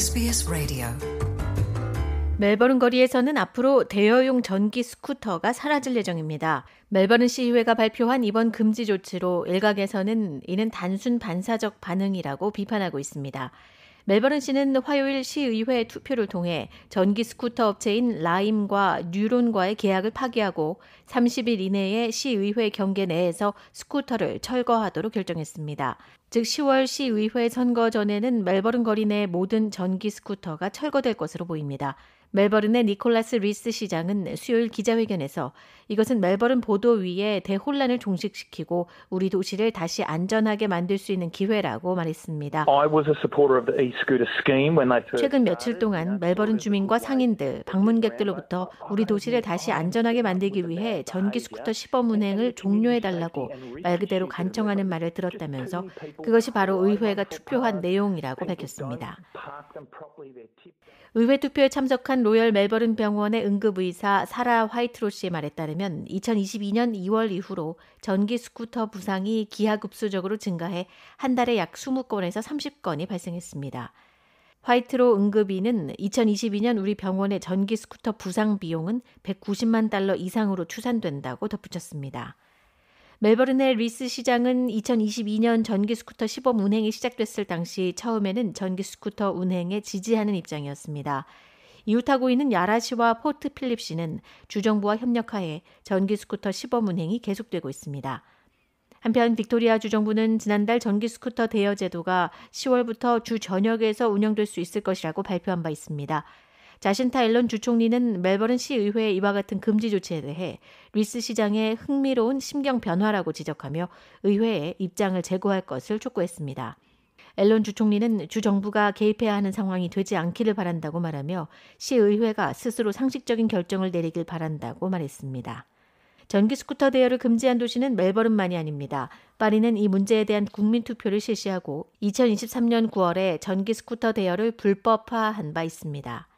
SBS 라디오 멜버른 거리에서는 앞으로 대여용 전기 스쿠터가 사라질 예정입니다. 멜버른 시의회가 발표한 이번 금지 조치로 일각에서는 이는 단순 반사적 반응이라고 비판하고 있습니다. 멜버른씨는 화요일 시의회 투표를 통해 전기 스쿠터 업체인 라임과 뉴론과의 계약을 파기하고 30일 이내에 시의회 경계 내에서 스쿠터를 철거하도록 결정했습니다. 즉 10월 시의회 선거 전에는 멜버른 거리 내 모든 전기 스쿠터가 철거될 것으로 보입니다. 멜버른의 니콜라스 리스 시장은 수요일 기자회견에서 이것은 멜버른 보도 위에 대혼란을 종식시키고 우리 도시를 다시 안전하게 만들 수 있는 기회라고 말했습니다. 최근 며칠 동안 멜버른 주민과 상인들, 방문객들로부터 우리 도시를 다시 안전하게 만들기 위해 전기 스쿠터 시범 운행을 종료해 달라고 말 그대로 간청하는 말을 들었다면서 그것이 바로 의회가 투표한 내용이라고 밝혔습니다. 의회 투표에 참석한 로열 멜버른 병원의 응급의사 사라 화이트로 씨의 말에 따르면 2022년 2월 이후로 전기 스쿠터 부상이 기하급수적으로 증가해 한 달에 약 20건에서 30건이 발생했습니다. 화이트로 응급인은 2022년 우리 병원의 전기 스쿠터 부상 비용은 190만 달러 이상으로 추산된다고 덧붙였습니다. 멜버른의 리스 시장은 2022년 전기 스쿠터 시범 운행이 시작됐을 당시 처음에는 전기 스쿠터 운행에 지지하는 입장이었습니다. 이웃하고 있는 야라시와 포트 필립시는 주정부와 협력하에 전기 스쿠터 시범 운행이 계속되고 있습니다. 한편 빅토리아 주정부는 지난달 전기 스쿠터 대여 제도가 10월부터 주 전역에서 운영될 수 있을 것이라고 발표한 바 있습니다. 자신타 일론 주총리는 멜버른 시의회 의 이와 같은 금지 조치에 대해 리스 시장의 흥미로운 심경 변화라고 지적하며 의회에 입장을 제고할 것을 촉구했습니다. 앨런 주총리는 주정부가 개입해야 하는 상황이 되지 않기를 바란다고 말하며 시의회가 스스로 상식적인 결정을 내리길 바란다고 말했습니다. 전기 스쿠터 대여를 금지한 도시는 멜버른만이 아닙니다. 파리는 이 문제에 대한 국민 투표를 실시하고 2023년 9월에 전기 스쿠터 대여를 불법화한 바 있습니다.